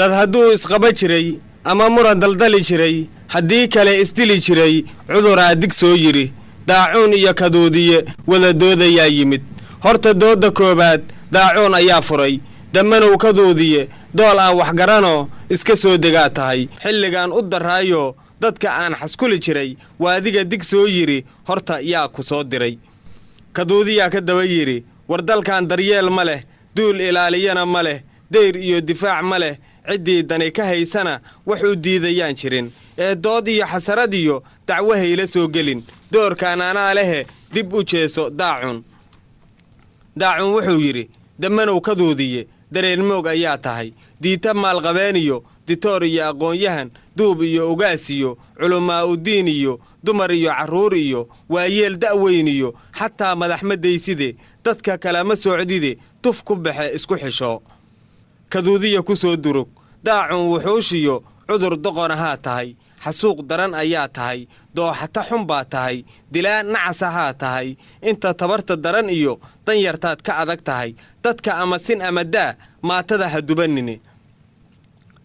dad hadduu isqaba jiray ama muran daldali jiray haddii kale isdili jiray cuduraa dig soo yidhi daacuun iyo kaduudiye wada doodayaa yimid horta doodda koowaad daacuun ayaa furay dammanow kaduudiye dool aan waxgaranoo iska soo degaa tahay xilligaan u daraayo dadka aan xaskuli jiray waa adiga dig soo yidhi horta yaa ku soo diray kaduudiyaa ka daba yidhi war dalkan daryeel ma leh duul ilaaliyana ma leh deyr iyo difaac ma leh ciddii dani ka haysana wax u diidayaan jirin ee dood iyo xasaradiyo dacwahayla soo gelin doorkaan anaa lehe dib u jeeso daacun daacun wuxuu yidhi damanow ka duudiye dareen moog ayaa tahay diita maalqabeeniyo ditoor iyo aqoon-yahan duub iyo ogaas iyo culamaa udiin iyo dumar iyo carruur iyo waayeel da'weyn iyo xataa madax madayside dadka kalama soocdide tuf ku baxe isku xisho kaduudiya ku soo durug daacun wuxuushiyo cudur doqon ahaa tahay xasuuq daran ayaa tahay dooxata xun baa tahay dilaa nacasahaa tahay inta tabarta daran iyo dan yartaad ka adag tahay dadka ama sin ama daa maatada ha dubanini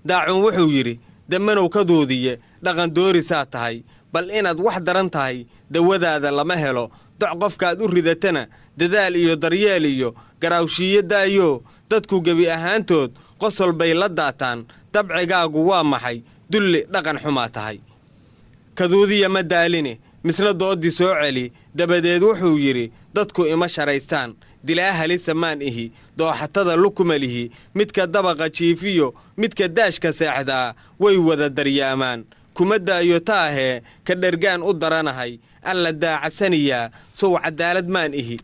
daacun wuxuu yidhi dammanow kaduudiye dhaqan doorisaa tahay bal inaad wax daran tahay dawadaada lama helo doc qofkaad u ridatana dadaal iyo daryeel iyo garaawshiiyo daayo dadku gebi ahaantood qosol bay la daataan dabcigaagu waa maxay dulli dhaqan xumaa tahay kaduudiya ma daaline misna dooddii soo celi dabadeed wuxuu yidhi dadku ima sharaystaan dilaa halisa maan ihi dooxatada lukumalihi midka dabaqa jiifiyo midka daashka seexdaa way wada daryaamaan kuma daayo taahee ka dhergaan u daranahay alla daacadsanaya suw cadaalad maan ihi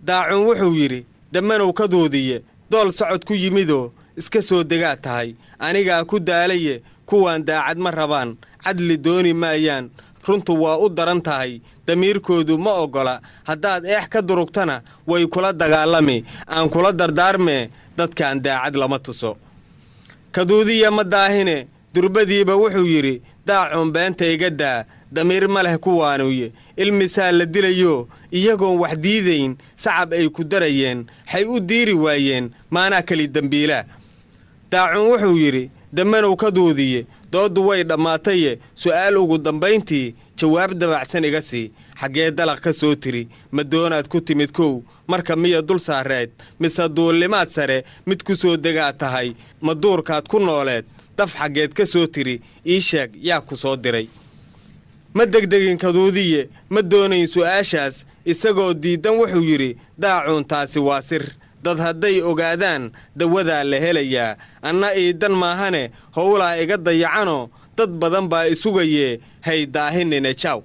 daacun wuxuu yidhi dammanow ka duudiye dool socod ku yimidoo iska soo degaa tahay anigaa ku daalaye kuwaan daacad ma rabaan cadli dooni maayaan runtu waa u daran tahay damiirkoodu ma oggola haddaad eex ka durugtana way kula dagaalami aan kula dardaarmee dadkaan daacad lama tuso kaduudiya ma daahine durbadiiba wuxuu yidhi daacuun beenta iga daa damiir ma leh kuwaanuye ilmisaa la dilayo iyagoon wax diidayn sacab ay ku darayeen xay u diiri waayeen maanaa keli dembiila daacuun wuxuu yidhi dammanow ka duudiye dooddu way dhammaataye su'aal ugu dambayntii jawaab dabacsan iga sii xaggee dalaq ka soo tiri ma doonaad ku timid kow marka miya dul saareed mise duullimaad sare mid ku soo degaad tahay ma duurkaad ku nooleed daf xaggeed ka soo tiri ii sheeg yaa ku soo diray ma degdegin kaduudiye ma doonayn su'aashaas isagoo diidan wuxuu yidhi daacuuntaasi waa sir dad hadday ogaadaan dawadaa la helayaa anna iidan maahane howlaa iga dayacanoo dad badan baa isugayee hay daahinina jaaw